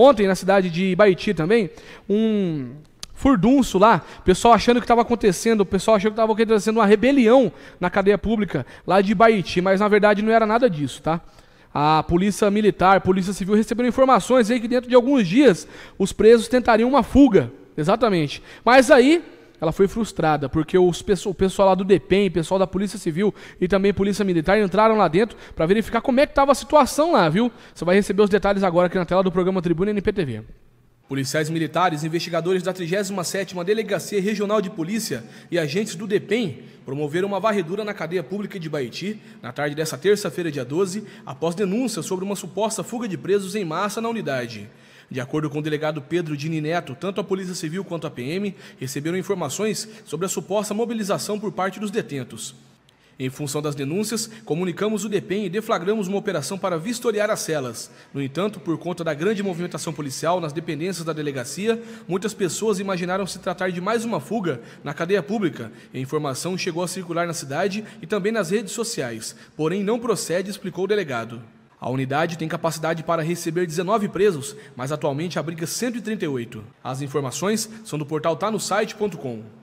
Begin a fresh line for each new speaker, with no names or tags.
Ontem, na cidade de Baiti também, um furdunço lá, pessoal achando que estava acontecendo, o pessoal achou que estava acontecendo uma rebelião na cadeia pública lá de Baiti, mas na verdade não era nada disso, tá? A polícia militar, a polícia civil receberam informações aí que dentro de alguns dias os presos tentariam uma fuga, exatamente. Mas aí ela foi frustrada, porque os, o pessoal lá do DEPEN, o pessoal da Polícia Civil e também Polícia Militar entraram lá dentro para verificar como é que estava a situação lá, viu? Você vai receber os detalhes agora aqui na tela do programa Tribuna NPTV. Policiais militares, investigadores da 37ª Delegacia Regional de Polícia e agentes do DEPEN promoveram uma varredura na cadeia pública de Baiti na tarde desta terça-feira, dia 12, após denúncia sobre uma suposta fuga de presos em massa na unidade. De acordo com o delegado Pedro Dini Neto, tanto a Polícia Civil quanto a PM receberam informações sobre a suposta mobilização por parte dos detentos. Em função das denúncias, comunicamos o DEPEN e deflagramos uma operação para vistoriar as celas. No entanto, por conta da grande movimentação policial nas dependências da delegacia, muitas pessoas imaginaram se tratar de mais uma fuga na cadeia pública. A informação chegou a circular na cidade e também nas redes sociais, porém não procede, explicou o delegado. A unidade tem capacidade para receber 19 presos, mas atualmente abriga 138. As informações são do portal tá no site.com.